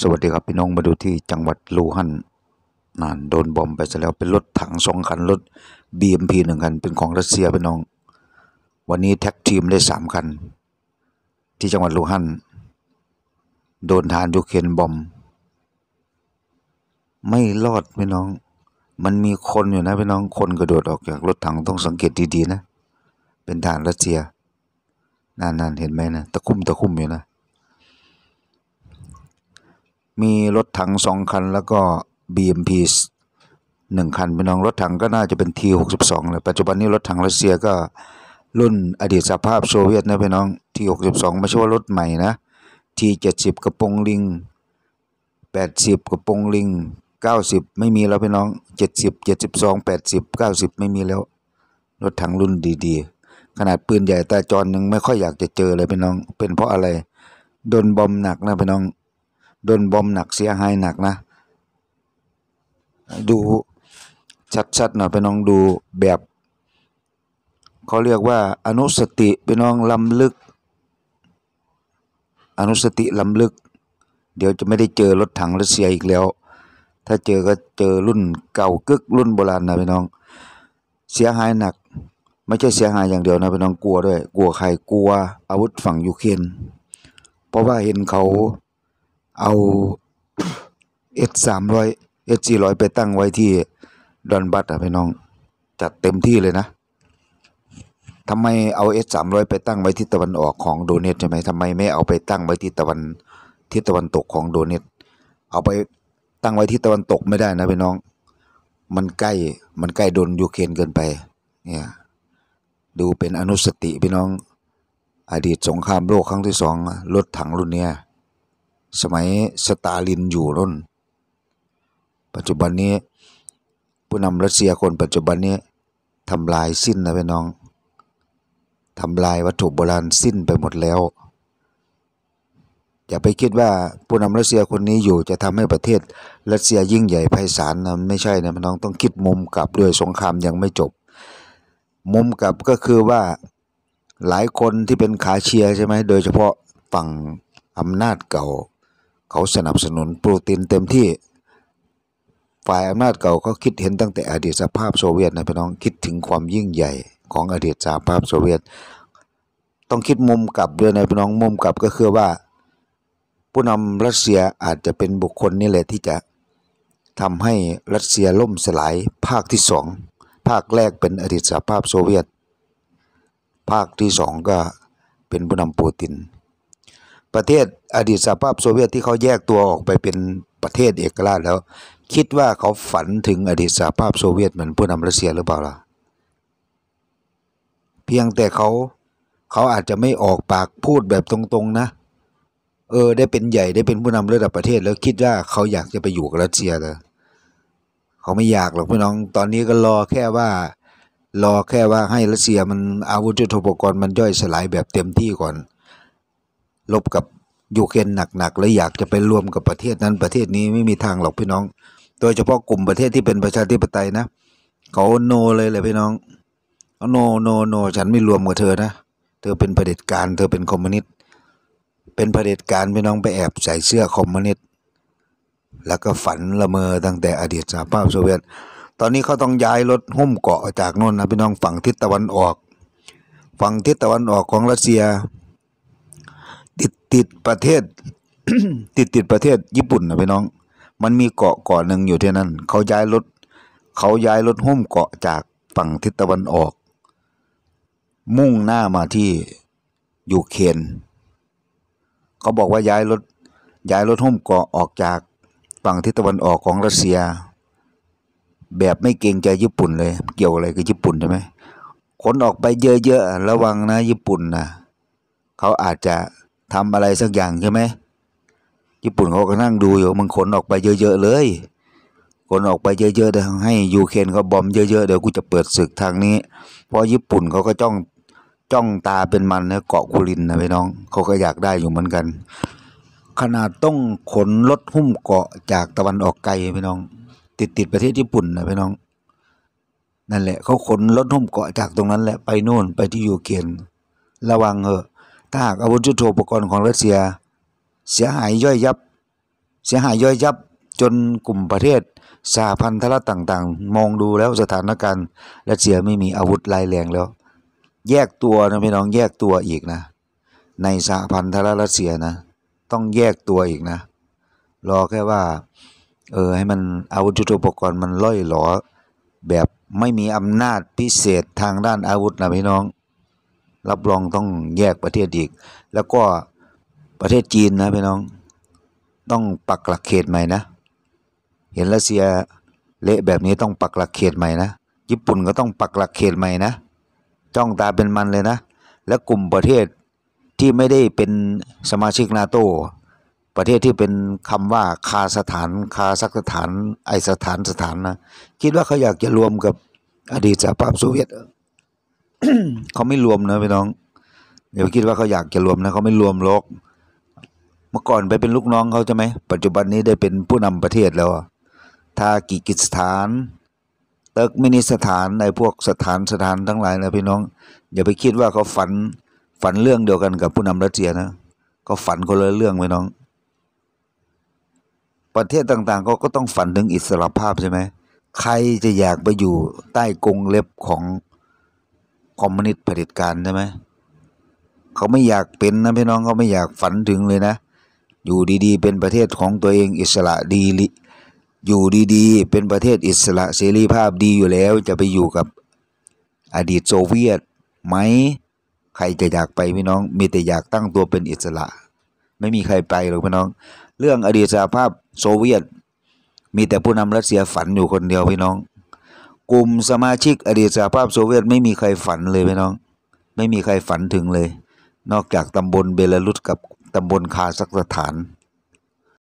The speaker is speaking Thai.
สวัสดีครับ พี่น้องมาดูที่จังหวัดลูฮันนั่นโดนบอมไปซะแล้ว เป็นรถถังสองคันรถบีเมพีหนึ่งคันเป็นของรัสเซียพี่น้อง วันนี้แท็กทีมได้สามคัน ที่จังหวัดลูฮันโดนทานยูเครนบอมไม่รอดพี่น้อง มันมีคนอยู่นะพี่น้องคนกระโดดออกจาก รถถังต้องสังเกตดีๆนะเป็นฐานรัสเซียนั่นนั่นเห็นไหมนะตะคุ่มตะคุ่มอยู่นะมีรถถังสองคัน แล้วก็ BMP หนึ่งคันพี่น้องรถถังก็น่าจะเป็น T62 เลยปัจจุบันนี้รถถังรัสเซียก็รุ่น อดีตสภาพโซเวียตนะพี่น้อง T62 ไม่ใช่ว่ารถใหม่นะ T70 กระปงลิง 80กระปงลิง 90 ไม่มีแล้วพี่น้อง 70 72 80 90 ไม่มีแล้ว รถถังรุ่นดี ๆ ขนาดปืนใหญ่ตาจรยังไม่ค่อยอยากจะเจอเลยพี่น้อง เป็นเพราะอะไรโดนบอมหนักนะพี่น้องโดนบอมหนักเสียหายหนักนะ ดูชัดๆหน่อยไปน้องดูแบบเขาเรียกว่าอนุสติไปน้องลำลึก อนุสติลำลึก เดี๋ยวจะไม่ได้เจอรถถังรัสเซียอีกแล้ว ถ้าเจอก็เจอรุ่น เก่ากึกรุ่นโบราณนะไปน้อง เสียหายหนัก ไม่ใช่เสียหายอย่างเดียวนะไปน้องกลัวด้วยกลัวใครกลัว อาวุธฝั่งยูเครนเพราะว่าเห็นเขาเอา S สามร้อย S สี่ร้อยไปตั้งไว้ที่ดอนบัตอะพี่น้องจัดเต็มที่เลยนะทำไมเอา S สามร้อยไปตั้งไว้ที่ตะวันออกของโดเนตใช่ไหมทำไมไม่เอาไปตั้งไว้ที่ตะวันที่ตะวันตกของโดเนตเอาไปตั้งไว้ที่ตะวันตกไม่ได้นะพี่น้อง มันใกล้มันใกล้โดนยูเครนเกินไปเนี่ยดูเป็นอนุสติพี่น้องอดีตสงครามโลกครั้งที่สองรถถังรุ่นเนี้ยสมัยสตาลินอยู่รุ่น ปัจจุบันนี้ ผู้นำรัสเซียคนปัจจุบันนี้ทำลายสิ้นนะพี่น้องทำลายวัตถุโบราณสิ้นไปหมดแล้ว อย่าไปคิดว่าผู้นำรัสเซียคนนี้อยู่จะทำให้ประเทศรัสเซียยิ่งใหญ่ไพศาลนะไม่ใช่นะพี่น้องต้องคิดมุมกลับด้วยสงครามยังไม่จบ มุมกลับก็คือว่าหลายคนที่เป็นขาเชียร์ใช่ไหมโดยเฉพาะฝั่งอำนาจเก่าเขาสนับสนุนโปรตีนเต็มที่ ฝ่ายอำนาจเก่าก็คิดเห็นตั้งแต่อดีตสภาพโซเวียตนะพี่น้องคิดถึงความยิ่งใหญ่ของอดีตสภาพโซเวียต ต้องคิดมุมกลับด้วยนะพี่น้องมุมกลับก็คือว่า ผู้นำรัสเซียอาจจะเป็นบุคคลนี่แหละที่จะทำให้รัสเซียล่มสลายภาคที่สองภาคแรกเป็นอดีตสภาพโซเวียต ภาคที่สองก็เป็นผู้นำปูตินประเทศอดีตสหภาพโซเวียตที่เขาแยกตัวออกไปเป็นประเทศเอกราชแล้ว คิดว่าเขาฝันถึงอดีตสหภาพโซเวียตเหมือนผู้นำรัสเซียหรือเปล่าล่ะเพียงแต่เขาเขาอาจจะไม่ออกปากพูดแบบตรงๆ นะ เออได้เป็นใหญ่ได้เป็นผู้นำระดับประเทศ แล้วคิดว่าเขาอยากจะไปอยู่กับรัสเซียเลยเขาไม่อยากหรอกพี่น้อง ตอนนี้ก็รอแค่ว่า รอแค่ว่าให้รัสเซียมันอาวุธยุทโธปกรณ์มันย่อยสลายแบบเต็มที่ก่อนลบกับยูเครนหนักๆและอยากจะไปรวมกับประเทศนั้นประเทศนี้ไม่มีทางหรอกพี่น้อง โดยเฉพาะกลุ่มประเทศที่เป็นประชาธิปไตยนะเขาโนเลยเลยพี่น้องโนโนโน ฉันไม่รวมกับเธอนะเธอเป็นเผด็จการเธอเป็นคอมมิวนิสต์เป็นเผด็จการพี่น้องไปแอบใส่เสื้อคอมมิวนิสต์แล้วก็ฝันละเมอตั้งแต่อดีตสหภาพโซเวียตตอนนี้เขาต้องย้ายรถหุ้มเกาะจากโน่นนะพี่น้องฝั่งทิศตะวันออก ฝั่งทิศตะวันออกของรัสเซียติดประเทศ ติดติดประเทศญี่ปุ่นนะพี่น้อง มันมีเกาะเกาะหนึ่งอยู่ที่นั่นเขาย้ายรถเขาย้ายรถหุ้มเกาะจากฝั่งทิศตะวันออก มุ่งหน้ามาที่ยูเครนเขาบอกว่าย้ายรถย้ายรถหุ้มเกาะออกจากฝั่งทิศตะวันออกของรัสเซีย แบบไม่เกรงใจญี่ปุ่นเลย เกี่ยวอะไรกับญี่ปุ่นใช่ไหมคนออกไปเยอะๆระวังนะญี่ปุ่นนะเขาอาจจะทำอะไรสักอย่างใช่ไหม ญี่ปุ่นเขาก็นั่งดูอยู่มันขนออกไปเยอะ ๆ เลยขนออกไปเยอะๆเดี๋ยวให้ยูเครนเขาบอมเยอะๆ เดี๋ยวกูจะเปิดศึกทางนี้ เพราะญี่ปุ่นเขาก็จ้องจ้องตาเป็นมันนะ เกาะคูรินนะพี่น้อง เขาก็อยากได้อยู่เหมือนกัน ขนาดต้องขนรถหุ้มเกาะจากตะวันออกไกลพี่น้อง ติดติดประเทศญี่ปุ่นนะพี่น้อง นั่นแหละ เขาขนรถหุ้มเกาะจากตรงนั้นแหละไปโน่นไปที่ยูเครนระวังเหอะถ้าหากอาวุธยุโทโธปกรณ์ของรัสเซีย เสียหายย่อยยับ เสียหายย่อยยับจนกลุ่มประเทศสาพันธรัฐต่างๆ มองดูแล้วสถานการณ์รัสเซียไม่มีอาวุธรายแรงแล้ว แยกตัวนะพี่น้องแยกตัวอีกนะ ในสาพันธรัฐรัสเซียนะ ต้องแยกตัวอีกนะ รอแค่ว่าเออให้มันอาวุธยุทโธปกรณ์มันล่อยหลอแบบไม่มีอำนาจพิเศษทางด้านอาวุธนะพี่น้องรับรองต้องแยกประเทศอีกแล้วก็ประเทศจีนนะพี่น้อง ต้องปักหลักเขตใหม่นะ เห็นรัสเซียเละแบบนี้ต้องปักหลักเขตใหม่นะญี่ปุ่นก็ต้องปักหลักเขตใหม่นะจ้องตาเป็นมันเลยนะ และกลุ่มประเทศที่ไม่ได้เป็นสมาชิกนาโตประเทศที่เป็นคำว่าคาสถานคาซักสถาน ไอสถานสถานนะคิดว่าเขาอยากจะรวมกับอดีตสหภาพโซเวียตเขาไม่รวมนะพี่น้องเดี๋ยวคิดว่าเขาอยากจะรวมนะเขาไม่รวมโลกเมื่อก่อนไปเป็นลูกน้องเขาใช่ไหมปัจจุบันนี้ได้เป็นผู้นำประเทศแล้วทากิกิสถานเติร์กมินิสถานในพวกสถานสถานทั้งหลายนะพี่น้องอย่าไปคิดว่าเขาฝันฝันเรื่องเดียวกันกับผู้นำรัสเซียนะเขาฝันคนละเรื่องไ่น้อง ประเทศต่าง ๆ ก็ก็ต้องฝันถึงอิสรภาพใช่ไหมใครจะอยากไปอยู่ใต้กรงเล็บของคอมมิวนิสต์เผด็จการใช่ไหมเขาไม่อยากเป็นนะพี่น้องเขาไม่อยากฝันถึงเลยนะ อยู่ดีๆ เป็นประเทศของตัวเองอิสระดี อยู่ดีๆ เป็นประเทศอิสระเสรีภาพดีอยู่แล้วจะไปอยู่กับอดีตโซเวียตไหม ใครจะอยากไปพี่น้อง มีแต่อยากตั้งตัวเป็นอิสระ ไม่มีใครไปหรอกพี่น้อง เรื่องอดีตสหภาพโซเวียต มีแต่ผู้นำรัสเซียฝันอยู่คนเดียวพี่น้องกลุ่มสมาชิกอดีตสหภาพโซเวียตไม่มีใครฝันเลยพี่น้อง ไม่มีใครฝันถึงเลย นอกจากตำบลเบลารุสกับตำบลคาซัคสถาน